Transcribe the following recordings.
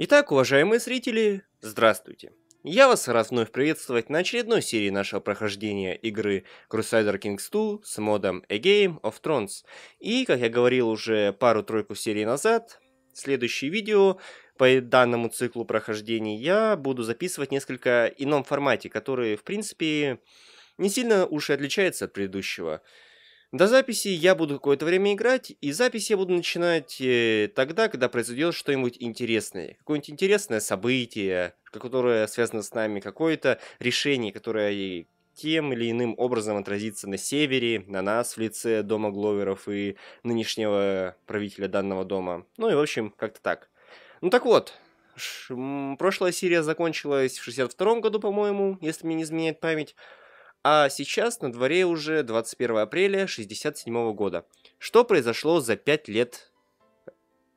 Итак, уважаемые зрители, здравствуйте. Я вас рад вновь приветствовать на очередной серии нашего прохождения игры Crusader Kings 2 с модом A Game of Thrones. И, как я говорил уже пару-тройку серий назад, следующее видео по данному циклу прохождения я буду записывать несколько ином формате, который, в принципе, не сильно уж и отличается от предыдущего. До записи я буду какое-то время играть, и запись я буду начинать э, тогда, когда произойдет что-нибудь интересное. Какое-нибудь интересное событие, которое связано с нами, какое-то решение, которое тем или иным образом отразится на севере, на нас в лице дома Гловеров и нынешнего правителя данного дома. Ну и, в общем, как-то так. Ну так вот, прошлая серия закончилась в 62 году, по-моему, если мне не изменяет память. А сейчас на дворе уже 21 апреля 1967 года. Что произошло за 5 лет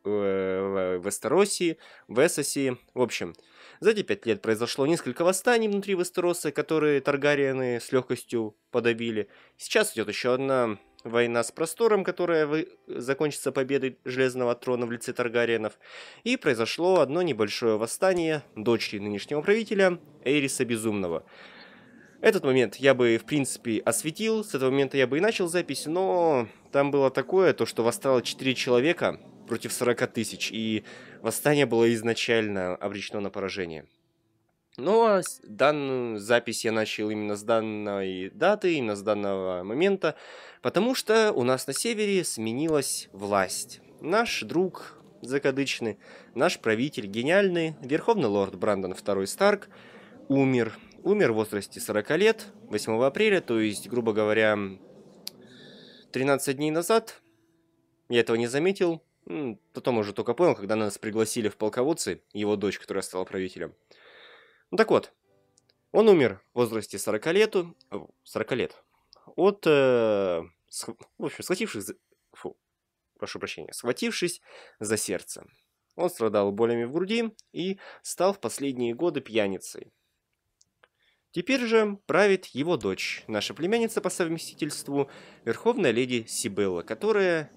э, в Эстеросе, в Эссосе. В общем, за эти пять лет произошло несколько восстаний внутри Вестероса, которые Таргариены с легкостью подавили. Сейчас идет еще одна война с простором, которая вы... закончится победой Железного Трона в лице Таргариенов. И произошло одно небольшое восстание дочери нынешнего правителя Эриса Безумного – этот момент я бы, в принципе, осветил, с этого момента я бы и начал запись, но там было такое, то что восстало 4 человека против 40 тысяч, и восстание было изначально обречено на поражение. Но ну, а данную запись я начал именно с данной даты, именно с данного момента, потому что у нас на севере сменилась власть. Наш друг закадычный, наш правитель гениальный, верховный лорд Брандон II Старк, умер – умер в возрасте 40 лет, 8 апреля, то есть, грубо говоря, 13 дней назад. Я этого не заметил. Потом уже только понял, когда нас пригласили в полководцы, его дочь, которая стала правителем. Ну так вот, он умер в возрасте 40 лет, 40 э, лет от, э, с, в общем, схватившись, за, фу, прошу прощения, схватившись за сердце. Он страдал болями в груди и стал в последние годы пьяницей. Теперь же правит его дочь, наша племянница по совместительству, верховная леди Сибелла, которая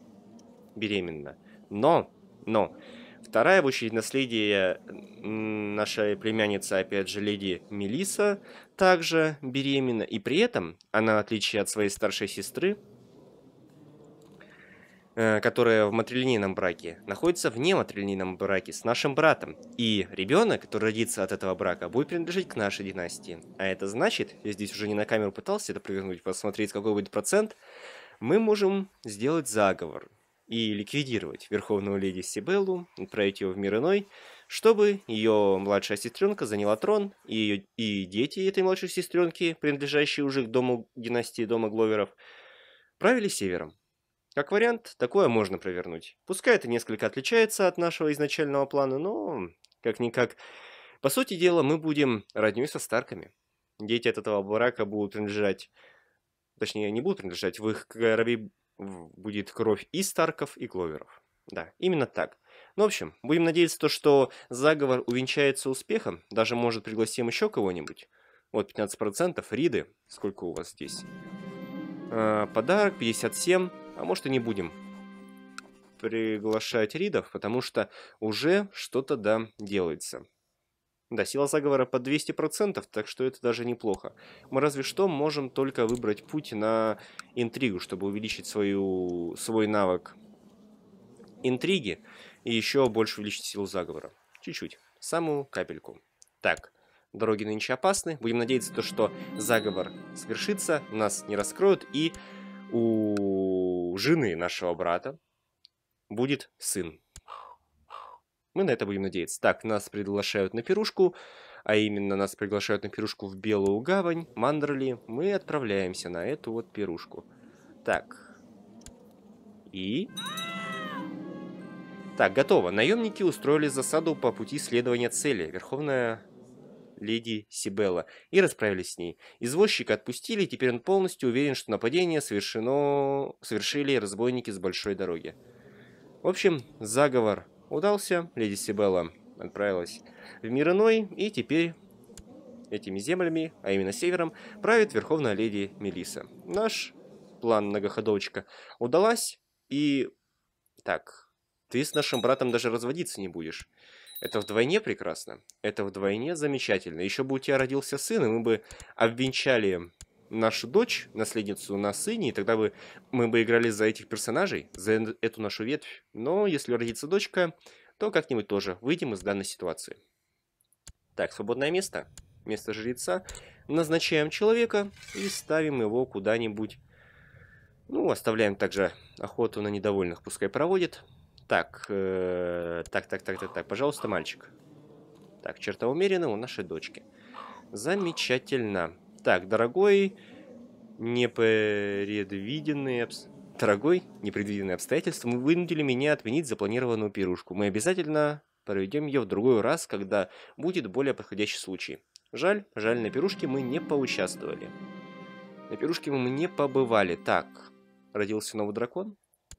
беременна. Но, но, вторая в очередь наследие наша племянница, опять же, леди Мелиса, также беременна. И при этом она, в отличие от своей старшей сестры, Э, которая в матрилинейном браке, находится вне матрилинейном браке с нашим братом. И ребенок, который родится от этого брака, будет принадлежать к нашей династии. А это значит, я здесь уже не на камеру пытался это провернуть, посмотреть, какой будет процент, мы можем сделать заговор и ликвидировать Верховную Леди Сибеллу, отправить ее в мир иной, чтобы ее младшая сестренка заняла трон, и, ее, и дети этой младшей сестренки, принадлежащие уже к дому династии Дома Гловеров, правили севером. Как вариант, такое можно провернуть. Пускай это несколько отличается от нашего изначального плана, но как-никак. По сути дела, мы будем роднёй со Старками. Дети от этого барака будут принадлежать... Точнее, не будут принадлежать, в их крови будет кровь и Старков, и Кловеров. Да, именно так. Ну, в общем, будем надеяться, то, что заговор увенчается успехом, даже, может, пригласим еще кого-нибудь. Вот, 15%, Риды, сколько у вас здесь? Э, подарок, 57. А может и не будем приглашать ридов, потому что уже что-то, да, делается. Да, сила заговора под 200%, так что это даже неплохо. Мы разве что можем только выбрать путь на интригу, чтобы увеличить свою, свой навык интриги и еще больше увеличить силу заговора. Чуть-чуть. Самую капельку. Так, дороги нынче опасны. Будем надеяться, то, что заговор свершится, нас не раскроют и у жены нашего брата будет сын. Мы на это будем надеяться. Так, нас приглашают на пирушку, а именно нас приглашают на пирушку в Белую Гавань, Мандерли. Мы отправляемся на эту вот пирушку. Так. И... Так, готово. Наемники устроили засаду по пути следования цели. Верховная леди Сибелла и расправились с ней. Извозчика отпустили, и теперь он полностью уверен, что нападение совершено... совершили разбойники с большой дороги. В общем, заговор удался, леди Сибелла отправилась в мир иной, и теперь этими землями, а именно севером, правит верховная леди Мелиса. Наш план многоходовочка удалась, и... Так, ты с нашим братом даже разводиться не будешь. Это вдвойне прекрасно, это вдвойне замечательно. Еще бы у тебя родился сын, и мы бы обвенчали нашу дочь, наследницу на сыне, и тогда бы мы бы играли за этих персонажей, за эту нашу ветвь. Но если родится дочка, то как-нибудь тоже выйдем из данной ситуации. Так, свободное место, место жреца. Назначаем человека и ставим его куда-нибудь. Ну, оставляем также охоту на недовольных, пускай проводит. Так, э, так, так, так, так, так, пожалуйста, мальчик. Так, черта умерена у нашей дочки. Замечательно. Так, дорогой, непредвиденные обстоятельства. Дорогой, непредвиденные обстоятельства мы вынудили меня отменить запланированную пирушку. Мы обязательно проведем ее в другой раз, когда будет более подходящий случай. Жаль, жаль, на пирушке мы не поучаствовали. На пирушке мы не побывали. Так, родился новый дракон?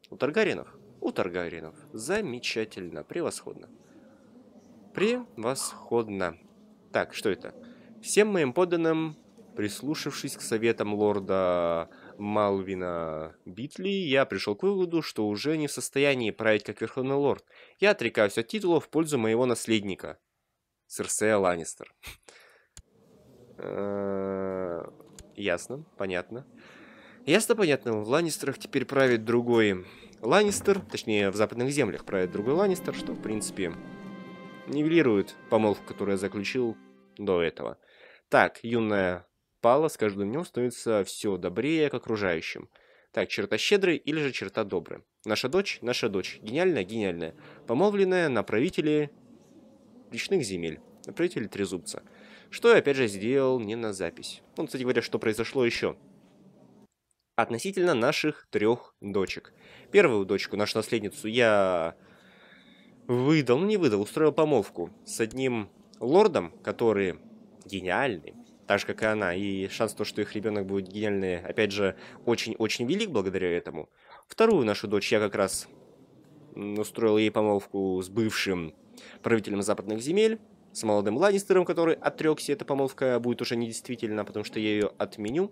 У Таргаринов? у Таргариенов. Замечательно, превосходно. Превосходно. Так, что это? Всем моим подданным, прислушавшись к советам лорда Малвина Битли, я пришел к выводу, что уже не в состоянии править как Верховный Лорд. Я отрекаюсь от титула в пользу моего наследника. Серсея Ланнистер. Э, ясно, понятно. Ясно, понятно, в Ланнистерах теперь правит другой Ланнистер, точнее, в западных землях правит другой Ланнистер, что, в принципе, нивелирует помолвку, которую я заключил до этого. Так, юная Пала с каждым днем становится все добрее к окружающим. Так, черта щедрый или же черта добрый. Наша дочь, наша дочь. Гениальная, гениальная. Помолвленная на правителе личных земель. На правителе Трезубца. Что я опять же сделал не на запись. Ну, кстати говоря, что произошло еще относительно наших трех дочек. Первую дочку, нашу наследницу, я выдал, ну не выдал, устроил помолвку с одним лордом, который гениальный, так же, как и она, и шанс то, что их ребенок будет гениальный, опять же, очень-очень велик благодаря этому. Вторую нашу дочь я как раз устроил ей помолвку с бывшим правителем западных земель, с молодым Ланнистером, который отрекся, эта помолвка будет уже недействительна, потому что я ее отменю.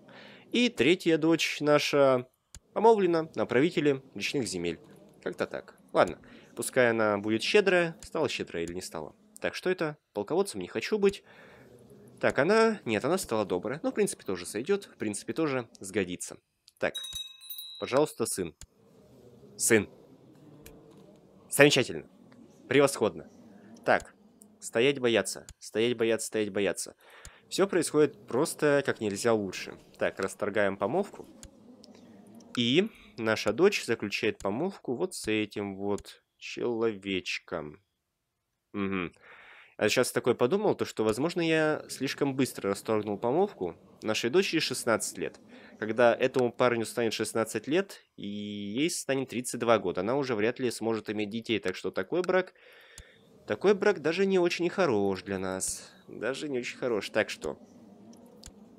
И третья дочь наша помолвлена на правителе личных земель. Как-то так. Ладно, пускай она будет щедрая, стала щедрая или не стала. Так, что это? Полководцем не хочу быть. Так, она... Нет, она стала добрая. Ну, в принципе, тоже сойдет. В принципе, тоже сгодится. Так, пожалуйста, сын. Сын. Замечательно. Превосходно. Так, стоять бояться, стоять бояться, стоять бояться. Все происходит просто как нельзя лучше. Так, расторгаем помолвку. И наша дочь заключает помолвку вот с этим вот человечком. Угу. А сейчас такой подумал, то что, возможно, я слишком быстро расторгнул помолвку. Нашей дочери 16 лет. Когда этому парню станет 16 лет, и ей станет 32 года, она уже вряд ли сможет иметь детей. Так что такой брак такой брак даже не очень хорош для нас. Даже не очень хорош. Так что...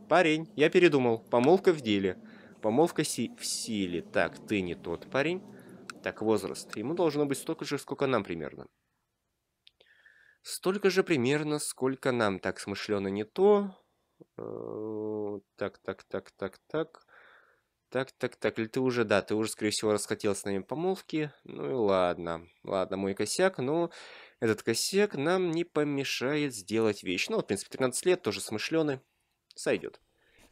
Парень, я передумал. Помолвка в деле. Помолвка си в силе. Так, ты не тот парень. Так, возраст. Ему должно быть столько же, сколько нам примерно. Столько же примерно, сколько нам. Так, смышленно не то. Так, так, так, так, так. Так, так, так, или ты уже, да, ты уже, скорее всего, расхотел с нами помолвки. Ну и ладно, ладно, мой косяк, но этот косяк нам не помешает сделать вещь. Ну, в принципе, 13 лет, тоже смышленый. Сойдет.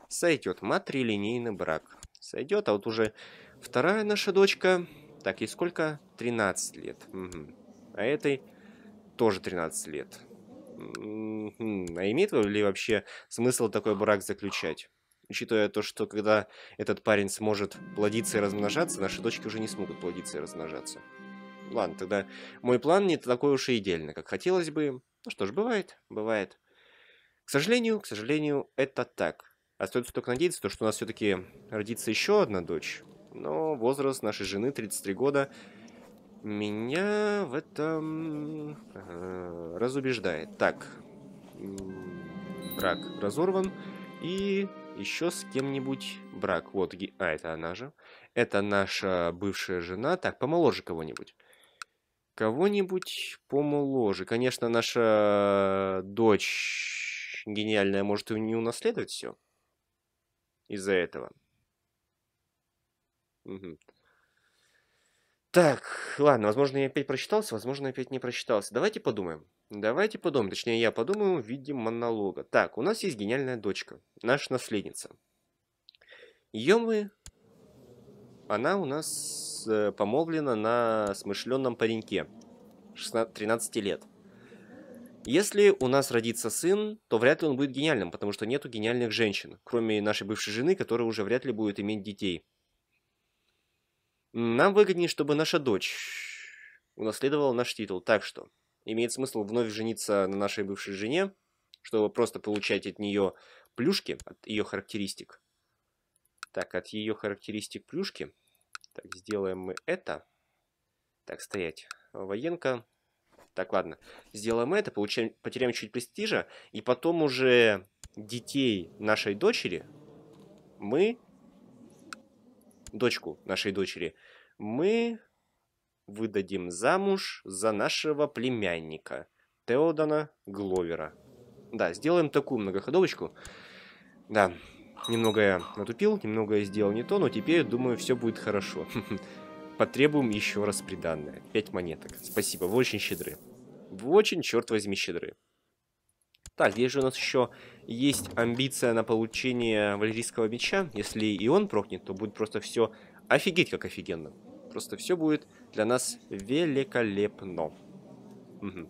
Сойдет. Матрилинейный брак. Сойдет. А вот уже вторая наша дочка. Так, и сколько? 13 лет. Угу. А этой тоже 13 лет. А имеет ли вообще смысл такой брак заключать? Учитывая то, что когда этот парень сможет плодиться и размножаться, наши дочки уже не смогут плодиться и размножаться ладно, тогда мой план не такой уж и идеальный, как хотелось бы. Ну что ж, бывает, бывает. К сожалению, к сожалению, это так. Остается только надеяться, что у нас все-таки родится еще одна дочь. Но возраст нашей жены 33 года меня в этом э, разубеждает. Так, брак разорван. И еще с кем-нибудь брак. Вот, а это она же. Это наша бывшая жена. Так, помоложе кого-нибудь. Кого-нибудь помоложе. Конечно, наша дочь гениальная может и не унаследовать все из-за этого. Угу. Так, ладно, возможно, я опять прочитался, возможно, опять не прочитался. Давайте подумаем. Давайте подумаем, точнее, я подумаю в виде монолога. Так, у нас есть гениальная дочка, наша наследница. Ее мы она у нас э, помолвлена на смышленном пареньке 16, 13 лет. Если у нас родится сын, то вряд ли он будет гениальным, потому что нету гениальных женщин, кроме нашей бывшей жены, которая уже вряд ли будет иметь детей. Нам выгоднее, чтобы наша дочь унаследовала наш титул, так что имеет смысл вновь жениться на нашей бывшей жене, чтобы просто получать от нее плюшки, от ее характеристик. Так, от ее характеристик плюшки – так, сделаем мы это. Так, стоять. Военка. Так, ладно. Сделаем это, получаем, потеряем чуть престижа. И потом уже детей нашей дочери мы... Дочку нашей дочери мы выдадим замуж за нашего племянника Теодана Гловера. Да, сделаем такую многоходовочку. Да, Немного я натупил, немного я сделал не то, но теперь, думаю, все будет хорошо. Потребуем еще раз приданное. Пять монеток. Спасибо, вы очень щедры. Вы очень, черт возьми, щедры. Так, здесь же у нас еще есть амбиция на получение валерийского меча. Если и он прокнет, то будет просто все офигеть как офигенно. Просто все будет для нас великолепно. Угу.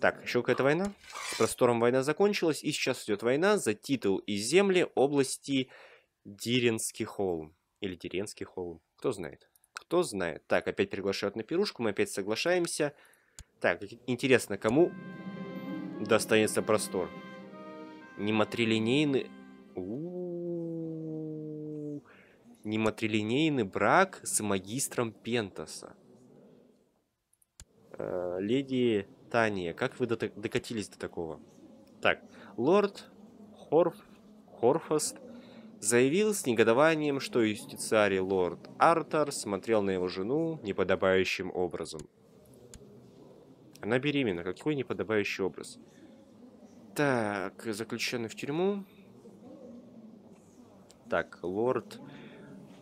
Так, еще какая-то война. С простором война закончилась, и сейчас идет война за титул и земли области Диренский холм. Или Диренский холм. Кто знает. Кто знает. Так, опять приглашают на пирушку, мы опять соглашаемся. Так, интересно, кому достанется простор? Не матрилинейный... Не матрилинейный брак с магистром Пентаса. Э, леди испытание. Как вы докатились до такого? Так, лорд Хорф, Хорфаст заявил с негодованием, что юстициарий лорд Артар смотрел на его жену неподобающим образом. Она беременна. Какой неподобающий образ? Так, заключенный в тюрьму. Так, лорд...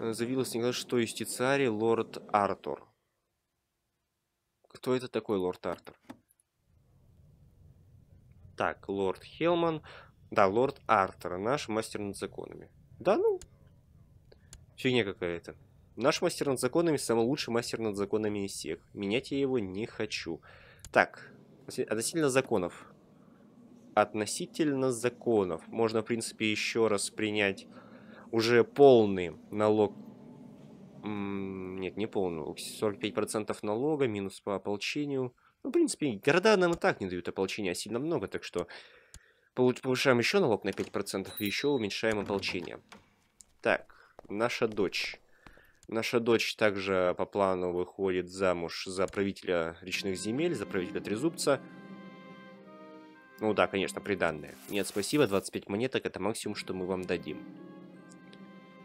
Заявил с негодованием, что юстициарий лорд Артур. Кто это такой лорд Артур? Так, лорд Хелман. Да, лорд Артер, наш мастер над законами. Да ну, фигня какая-то. Наш мастер над законами самый лучший мастер над законами из всех. Менять я его не хочу. Так, относительно законов. Относительно законов. Можно, в принципе, еще раз принять уже полный налог. Нет, не полный. 45% налога, минус по ополчению. Ну, в принципе, города нам и так не дают ополчения а сильно много, так что повышаем еще налог на 5% и еще уменьшаем ополчение. Так, наша дочь. Наша дочь также по плану выходит замуж за правителя речных земель, за правителя Трезубца. Ну да, конечно, приданное. Нет, спасибо, 25 монеток это максимум, что мы вам дадим.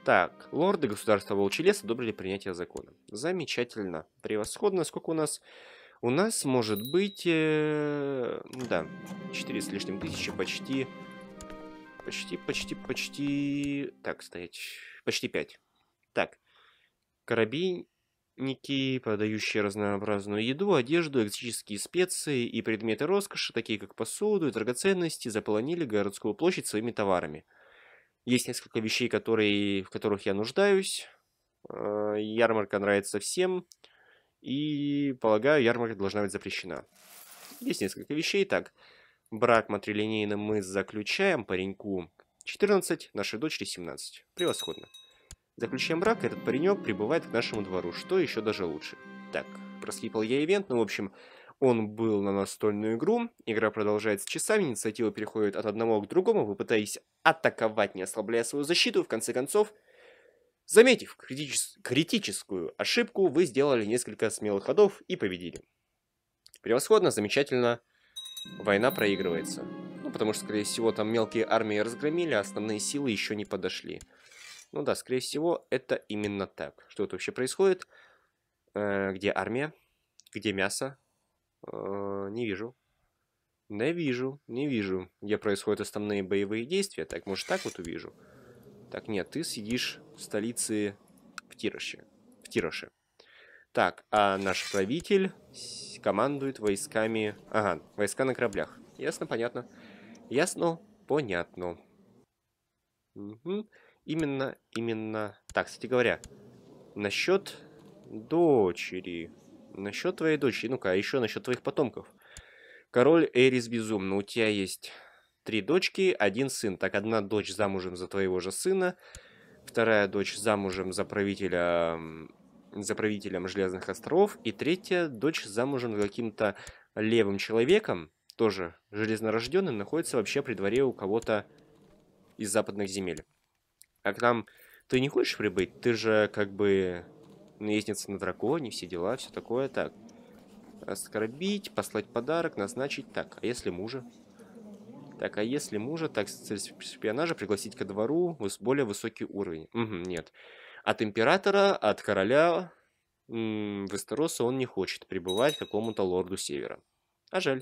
Так, лорды государства Волчий лес одобрили принятие закона. Замечательно, превосходно. Сколько у нас у нас может быть... Э, да, 4 с лишним тысячи почти... Почти, почти, почти... Так, стоять. Почти 5. Так. Карабинники, продающие разнообразную еду, одежду, экзотические специи и предметы роскоши, такие как посуду и драгоценности, заполонили городскую площадь своими товарами. Есть несколько вещей, которые, в которых я нуждаюсь. Э, ярмарка нравится всем. И, полагаю, ярмарка должна быть запрещена. Есть несколько вещей. Так, брак матрилинейным мы заключаем пареньку 14, нашей дочери 17. Превосходно. Заключаем брак, этот паренек прибывает к нашему двору, что еще даже лучше. Так, проскипал я ивент, ну, в общем, он был на настольную игру. Игра продолжается часами, инициатива переходит от одного к другому. Вы пытаетесь атаковать, не ослабляя свою защиту. В конце концов, Заметив критичес критическую ошибку, вы сделали несколько смелых ходов и победили. Превосходно, замечательно. Война проигрывается. Ну, потому что, скорее всего, там мелкие армии разгромили, а основные силы еще не подошли. Ну да, скорее всего, это именно так. Что это вообще происходит? Э где армия? Где мясо? Э не вижу. Не вижу, не вижу, где происходят основные боевые действия. Так, может, так вот увижу? Так, нет, ты сидишь в столице в Тироше. В Тироше. Так, а наш правитель командует войсками... Ага, войска на кораблях. Ясно, понятно. Ясно, понятно. Угу. Именно, именно... Так, кстати говоря, насчет дочери. Насчет твоей дочери. Ну-ка, а еще насчет твоих потомков. Король Эрис Безумно, у тебя есть три дочки, один сын. Так одна дочь замужем за твоего же сына, вторая дочь замужем за правителя за правителем Железных островов, и третья дочь замужем за каким-то левым человеком, тоже железнорожденным, находится вообще при дворе у кого-то из западных земель. А к нам ты не хочешь прибыть? Ты же как бы наездница на драконе, все дела, все такое. Так, оскорбить, послать подарок, назначить. Так, а если мужа? Так, а если мужа так спионажа пригласить ко двору в более высокий уровень? Угу, нет. От императора, от короля м Вестероса он не хочет прибывать к какому-то лорду севера. А жаль.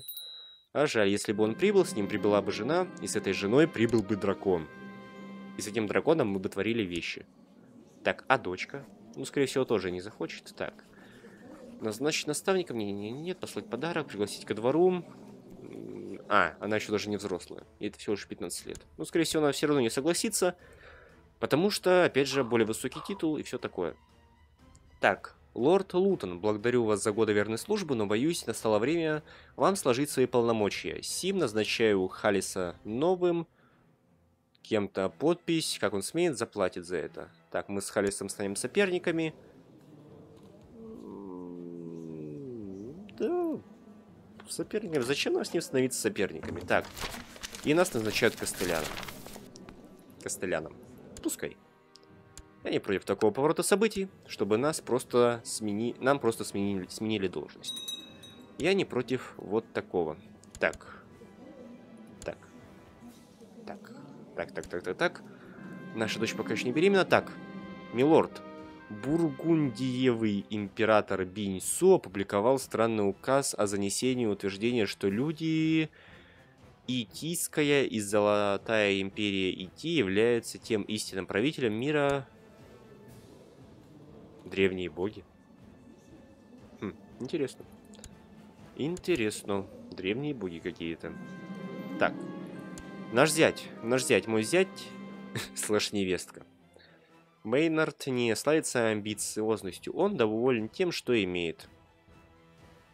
А жаль, если бы он прибыл, с ним прибыла бы жена, и с этой женой прибыл бы дракон. И с этим драконом мы бы творили вещи. Так, а дочка? Ну, скорее всего, тоже не захочет. Так. Назначить наставника? Мне нет, послать подарок, пригласить ко двору. А, она еще даже не взрослая. и это всего лишь 15 лет. Ну, скорее всего, она все равно не согласится. Потому что, опять же, более высокий титул и все такое. Так, лорд Лутон, благодарю вас за годы верной службы, но боюсь, настало время вам сложить свои полномочия. Сим назначаю Халиса новым кем-то подпись, как он смеет, заплатит за это. Так, мы с Халисом станем соперниками. Да, соперниками. Зачем нам с ним становиться соперниками? Так, и нас назначают Костеляном. Костеляном. Пускай. Я не против такого поворота событий, чтобы нас просто смени... нам просто сменили, сменили должность. Я не против вот такого. Так. Так. Так. Так, так, так, так, так. Наша дочь пока еще не беременна. Так. Милорд, Бургундиевый император Биньсо опубликовал странный указ о занесении утверждения, что люди Итийская и Золотая империя Ити является тем истинным правителем мира древние боги. Хм, интересно. Интересно. Древние боги какие-то. Так. Наш зять. Наш зять. Мой зять. слышь невестка. Мейнард не славится амбициозностью, он доволен тем, что имеет.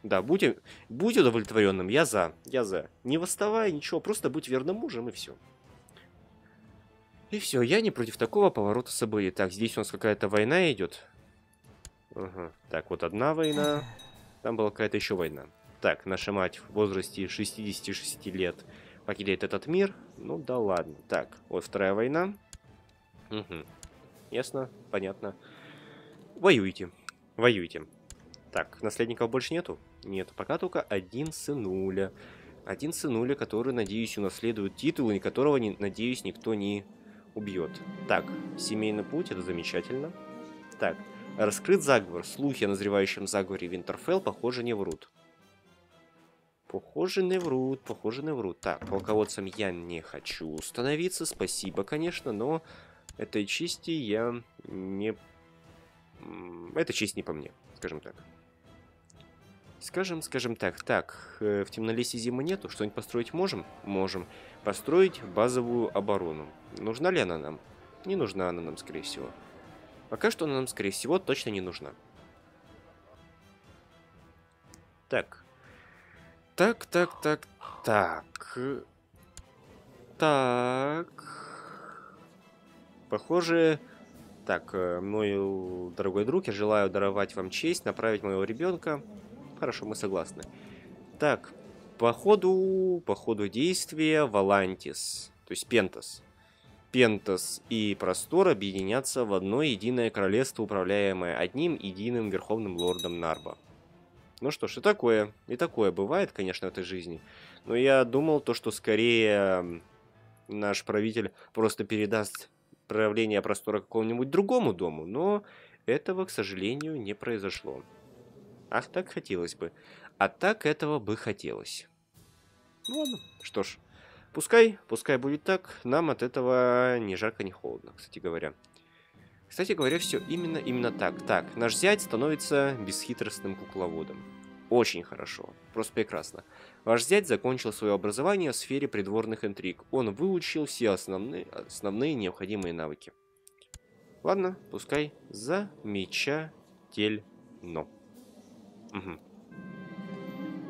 Да, будь, будь удовлетворенным, я за, я за. Не восставай, ничего, просто будь верным мужем и все. И все, я не против такого поворота событий. Так, здесь у нас какая-то война идет. Ага. Так, вот одна война. Там была какая-то еще война. Так, наша мать в возрасте 66 лет покидает этот мир. Ну да ладно. Так, вот вторая война. Угу. Ясно? Понятно. Воюйте. Воюйте. Так, наследников больше нету? Нет, пока только один сынуля. Один сынуля, который, надеюсь, унаследует титул, и которого, надеюсь, никто не убьет. Так, семейный путь, это замечательно. Так, раскрыт заговор. Слухи о назревающем заговоре Винтерфелл, похоже, не врут. Похоже, не врут, похоже, не врут. Так, полководцем я не хочу становиться, спасибо, конечно, но этой чести я не... Эта честь не по мне, скажем так. Скажем, скажем так, так, э, в темнолесе зимы нету, что-нибудь построить можем? Можем. Построить базовую оборону. Нужна ли она нам? Не нужна она нам, скорее всего. Пока что она нам, скорее всего, точно не нужна. Так. Так, так, так, так. Так. Похоже, так, э, мой э, дорогой друг, я желаю даровать вам честь, направить моего ребенка. Хорошо, мы согласны. Так, по ходу, по ходу действия Валантис, то есть Пентас. Пентас и Простор объединятся в одно единое королевство, управляемое одним единым верховным лордом Нарба. Ну что ж, и такое, и такое бывает, конечно, в этой жизни. Но я думал то, что скорее наш правитель просто передаст проявление простора какому-нибудь другому дому, но этого, к сожалению, не произошло. Ах, так хотелось бы. А так этого бы хотелось. Ну ладно, что ж. Пускай, пускай будет так, нам от этого ни жарко, ни холодно, кстати говоря. Кстати говоря, все именно именно так. Так, наш зять становится бесхитростным кукловодом. Очень хорошо. Просто прекрасно. Ваш зять закончил свое образование в сфере придворных интриг. Он выучил все основные, основные необходимые навыки. Ладно, пускай. Замечательно. Угу.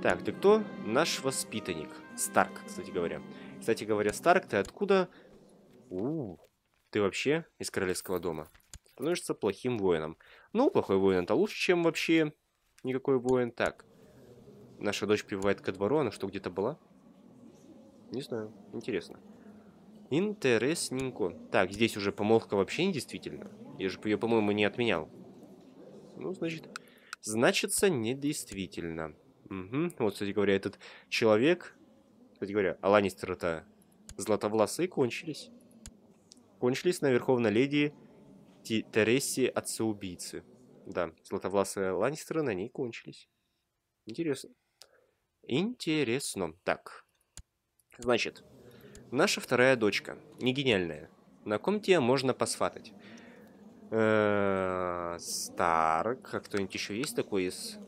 Так, ты кто? Наш воспитанник. Старк, кстати говоря. Кстати говоря, Старк, ты откуда? У, -у, -у. ты вообще из королевского дома. Становишься плохим воином. Ну, плохой воин это лучше, чем вообще никакой воин. Так, Наша дочь прибывает ко двору, она что, где-то была? Не знаю, интересно. Интересненько. Так, здесь уже помолвка вообще не Я же ее, по-моему, не отменял. Ну, значит... Значится, недействительно. Угу. Вот, кстати говоря, этот человек... Кстати говоря, а то златовласы кончились. Кончились на Верховной Леди Ти Тересе Отца-убийцы. Да, златовласы Ланнистеры на ней кончились. Интересно. Интересно. Так. Значит, наша вторая дочка, не гениальная, на ком тебе можно посватать? Э, Старк, а кто-нибудь еще есть такой из...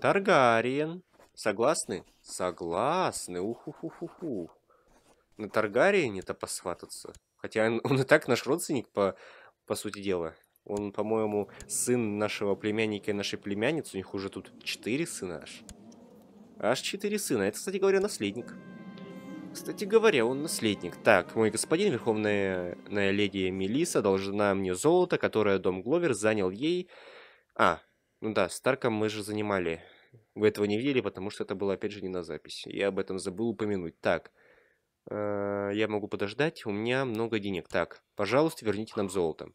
Таргариен. Согласны? Согласны. Уху-ху-ху-ху. На Таргариене-то посвататься. Хотя он, он и так наш родственник, по, по сути дела. Он, по-моему, сын нашего племянника и нашей племянницы. У них уже тут четыре сына аж. Аж четыре сына. Это, кстати говоря, наследник. Кстати говоря, он наследник. Так, мой господин, верховная леди Мелиса должна мне золото, которое дом Гловер занял ей... А, ну да, Старком мы же занимали. Вы этого не видели, потому что это было, опять же, не на записи. Я об этом забыл упомянуть. Так, э -э я могу подождать, у меня много денег. Так, пожалуйста, верните нам золото.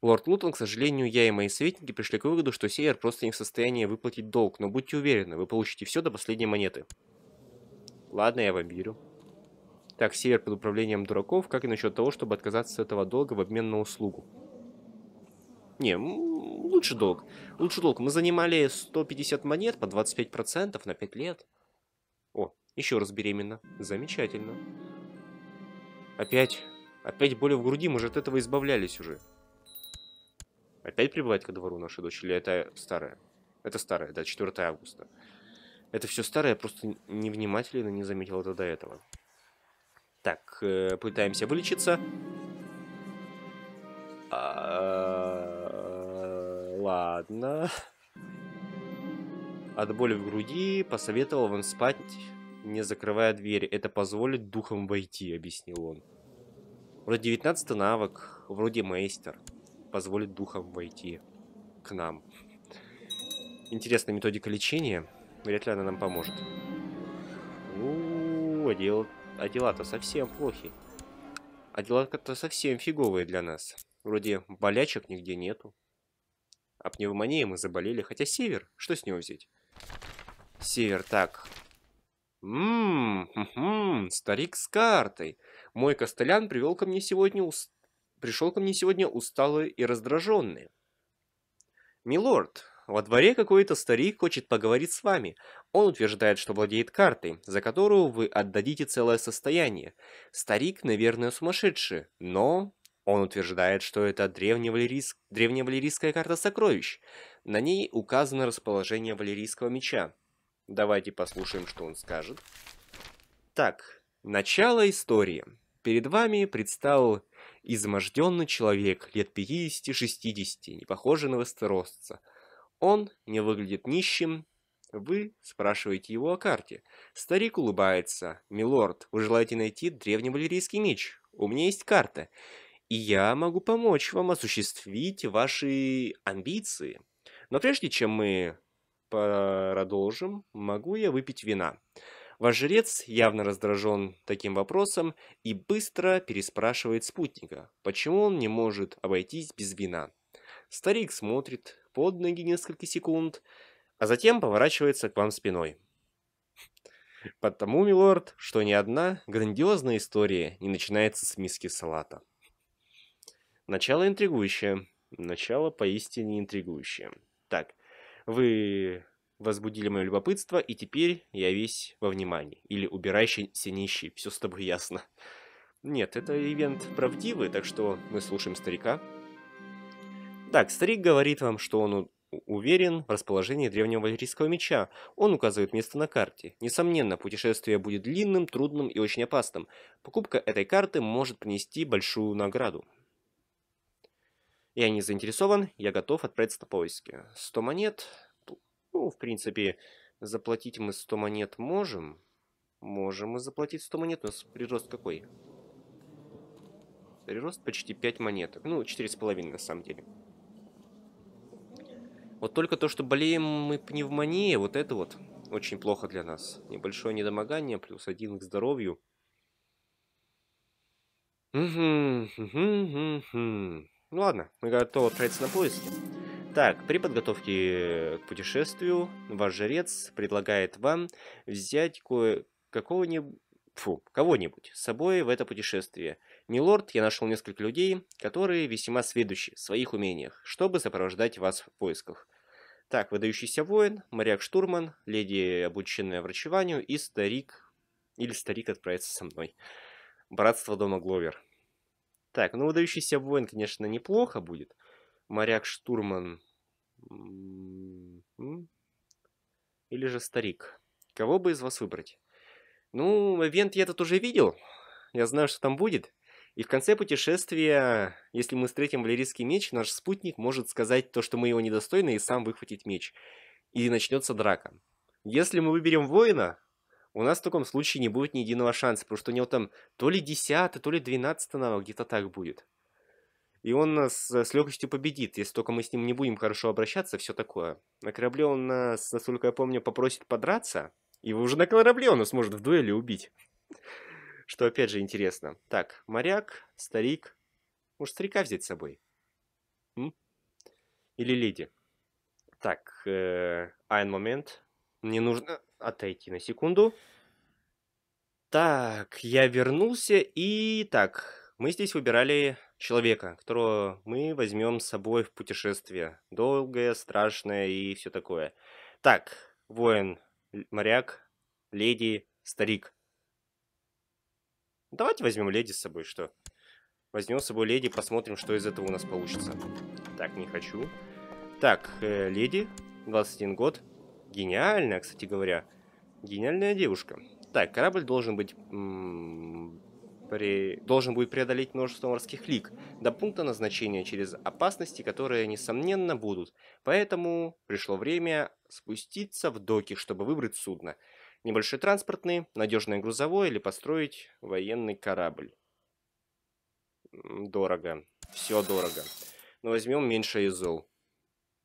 Лорд Лутон, к сожалению, я и мои советники пришли к выводу, что Север просто не в состоянии выплатить долг, но будьте уверены, вы получите все до последней монеты. Ладно, я вам верю. Так, Север под управлением дураков, как и насчет того, чтобы отказаться от этого долга в обмен на услугу? Не, лучше долг. Лучше долг. Мы занимали 150 монет по 25% на 5 лет. О, еще раз беременна. Замечательно. Опять, опять боли в груди, мы же от этого избавлялись уже. Опять прибывать ко двору нашей дочери? это старое, Это старое, да, 4 августа. Это все старое, я просто невнимательно не заметил это до этого. Так, э, пытаемся вылечиться. А, ладно. От боли в груди посоветовал вам спать, не закрывая двери. Это позволит духом войти, объяснил он. Вроде 19 навык, вроде мейстер позволит духам войти к нам. Интересная методика лечения. Вряд ли она нам поможет. Ну, а, дел... а дела-то совсем плохи. А дела-то совсем фиговые для нас. Вроде болячек нигде нету. А пневмонией мы заболели. Хотя север, что с него взять? Север, так. Ммм, старик с картой. Мой Костелян привел ко мне сегодня уст пришел ко мне сегодня усталый и раздраженный. «Милорд, во дворе какой-то старик хочет поговорить с вами. Он утверждает, что владеет картой, за которую вы отдадите целое состояние. Старик, наверное, сумасшедший, но...» Он утверждает, что это древняя, валерийск... валерийская карта сокровищ. На ней указано расположение валерийского меча. Давайте послушаем, что он скажет. Так, начало истории. Перед вами предстал изможденный человек лет 50-60, не похожий на вестеросца. Он не выглядит нищим. Вы спрашиваете его о карте. Старик улыбается. «Милорд, вы желаете найти древний древневалерийский меч? У меня есть карта, и я могу помочь вам осуществить ваши амбиции. Но прежде чем мы продолжим, могу я выпить вина?» Ваш жрец явно раздражен таким вопросом и быстро переспрашивает спутника, почему он не может обойтись без вина. Старик смотрит под ноги несколько секунд, а затем поворачивается к вам спиной. Потому, милорд, что ни одна грандиозная история не начинается с миски салата. Начало интригующее. Начало поистине интригующее. Так, вы возбудили мое любопытство, и теперь я весь во внимании. Или убирающийся нищий, все с тобой ясно. Нет, это ивент правдивый, так что мы слушаем старика. Так, старик говорит вам, что он уверен в расположении древнего валерийского меча. Он указывает место на карте. Несомненно, путешествие будет длинным, трудным и очень опасным. Покупка этой карты может принести большую награду. Я не заинтересован, я готов отправиться на поиски. 100 монет, ну, в принципе, заплатить мы 100 монет можем. Можем мы заплатить 100 монет. У нас прирост какой? Прирост почти 5 монеток. Ну, 4,5 на самом деле. Вот только то, что болеем мы пневмонией, вот это вот очень плохо для нас. Небольшое недомогание, плюс один к здоровью. Угу, угу, угу. Ну ладно, мы готовы отправиться на поиски. Так, при подготовке к путешествию ваш жрец предлагает вам взять кое какого-нибудь Фу, кого-нибудь с собой в это путешествие. Милорд, я нашел несколько людей, которые весьма сведущи в своих умениях, чтобы сопровождать вас в поисках. Так, выдающийся воин, моряк-штурман, леди, обученная врачеванию, и старик... Или старик отправится со мной. Братство дома Гловер. Так, ну выдающийся воин, конечно, неплохо будет. Моряк-штурман или же старик. Кого бы из вас выбрать? Ну, ивент я тут уже видел. Я знаю, что там будет. И в конце путешествия, если мы встретим валерийский меч, наш спутник может сказать то, что мы его недостойны, и сам выхватить меч. И начнется драка. Если мы выберем воина, у нас в таком случае не будет ни единого шанса, потому что у него там то ли 10, то ли 12 навык, где-то так будет и он нас э, с легкостью победит, если только мы с ним не будем хорошо обращаться, все такое. На корабле он нас, насколько я помню, попросит подраться, и уже на корабле он нас может в дуэли убить. Что опять же интересно. Так, моряк, старик. Может, старика взять с собой? М? Или леди? Так, э, один момент. Мне нужно отойти на секунду. Так, я вернулся и... Так, мы здесь выбирали человека, которого мы возьмем с собой в путешествие. Долгое, страшное и все такое. Так, воин, моряк, леди, старик. Давайте возьмем леди с собой, что? Возьмем с собой леди, посмотрим, что из этого у нас получится. Так, не хочу. Так, э, леди, 21 год. Гениальная, кстати говоря. Гениальная девушка. Так, корабль должен быть при... должен будет преодолеть множество морских лик до пункта назначения через опасности, которые, несомненно, будут. Поэтому пришло время спуститься в доки, чтобы выбрать судно. Небольшой транспортный, надежное грузовое или построить военный корабль. Дорого. Все дорого. Но возьмем меньше изол,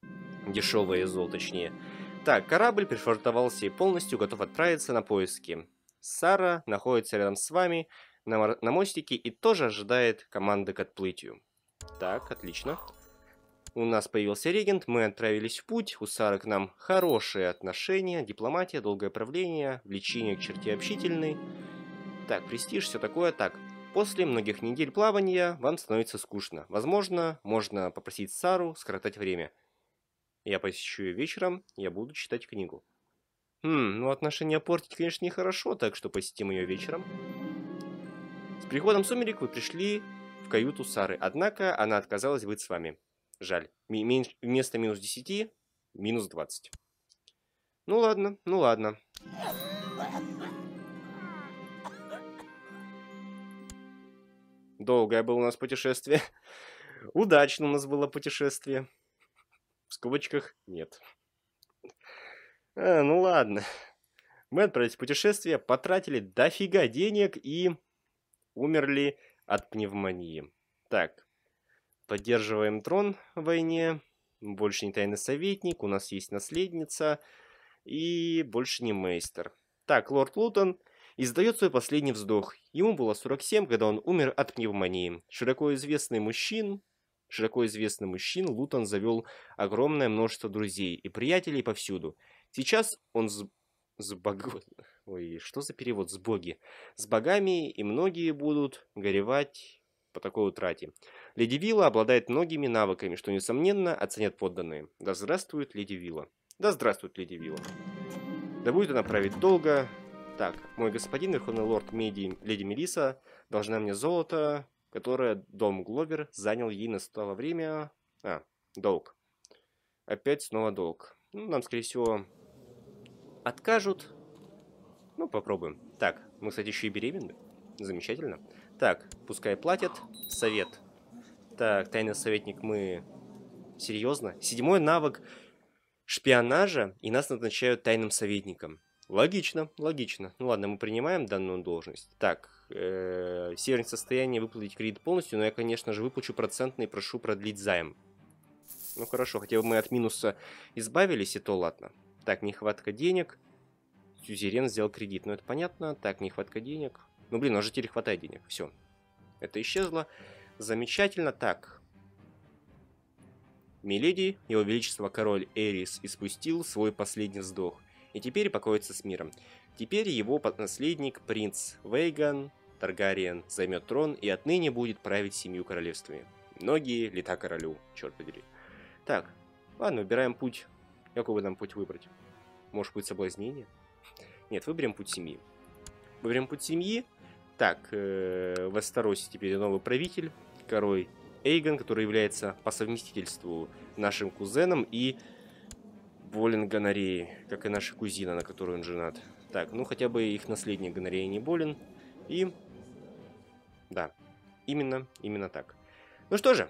зол. Дешевое из точнее. Так, корабль пришвартовался и полностью готов отправиться на поиски. Сара находится рядом с вами, на, на мостике и тоже ожидает команды к отплытию. Так, отлично. У нас появился регент, мы отправились в путь, у Сары к нам хорошие отношения, дипломатия, долгое правление, влечение к черте общительной. Так, престиж, все такое, так. После многих недель плавания вам становится скучно. Возможно, можно попросить Сару скоротать время. Я посещу ее вечером, я буду читать книгу. Хм, ну отношения портить, конечно, нехорошо, так что посетим ее вечером. С приходом сумерек вы пришли в каюту Сары, однако она отказалась быть с вами. Жаль. М вместо минус 10, минус 20. Ну ладно, ну ладно. Долгое было у нас путешествие. Удачно у нас было путешествие. В скобочках нет. А, ну ладно. Мы отправились в путешествие, потратили дофига денег и умерли от пневмонии. Так, поддерживаем трон в войне, больше не тайный советник, у нас есть наследница и больше не мейстер. Так, лорд Лутон издает свой последний вздох. Ему было 47, когда он умер от пневмонии. Широко известный мужчин, широко известный мужчин, Лутон завел огромное множество друзей и приятелей повсюду. Сейчас он с... Сбог... Ой, что за перевод с боги? С богами и многие будут горевать по такой утрате. Леди Вилла обладает многими навыками, что, несомненно, оценят подданные. Да здравствует Леди Вилла. Да здравствует Леди Вилла. Да будет она править долго. Так, мой господин, верховный лорд Меди, Леди Мелиса, должна мне золото, которое дом Гловер занял ей настало время... А, долг. Опять снова долг. Ну, нам, скорее всего, откажут, ну, попробуем. Так, мы, кстати, еще и беременны. Замечательно. Так, пускай платят. Совет. Так, тайный советник мы... Серьезно? Седьмой навык шпионажа, и нас назначают тайным советником. Логично, логично. Ну ладно, мы принимаем данную должность. Так, э -э, Северное состояние выплатить кредит полностью, но я, конечно же, выплачу процентный и прошу продлить займ. Ну хорошо, хотя бы мы от минуса избавились, и то ладно. Так, нехватка денег. Сюзерен сделал кредит. Ну, это понятно. Так, нехватка денег. Ну, блин, у жителей хватает денег. Все. Это исчезло. Замечательно. Так. Миледи, его величество король Эрис, испустил свой последний вздох. И теперь покоится с миром. Теперь его наследник, принц Вейган Таргариен, займет трон и отныне будет править семью королевствами. Многие лета королю, черт подери. Так, ладно, выбираем путь. Какой бы нам путь выбрать? Может быть, соблазнение? Нет, выберем путь семьи. Выберем путь семьи. Так, э, в Астаросе теперь новый правитель, король Эйгон, который является по совместительству нашим кузеном и болен гонореей, как и наша кузина, на которую он женат. Так, ну хотя бы их наследник гонореи не болен. И... Да, именно, именно так. Ну что же,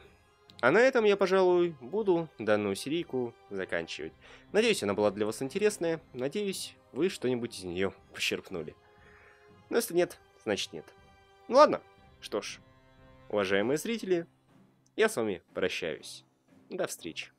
а на этом я, пожалуй, буду данную серийку заканчивать. Надеюсь, она была для вас интересная. Надеюсь, вы что-нибудь из нее почерпнули. Но ну, если нет, значит нет. Ну ладно, что ж, уважаемые зрители, я с вами прощаюсь. До встречи.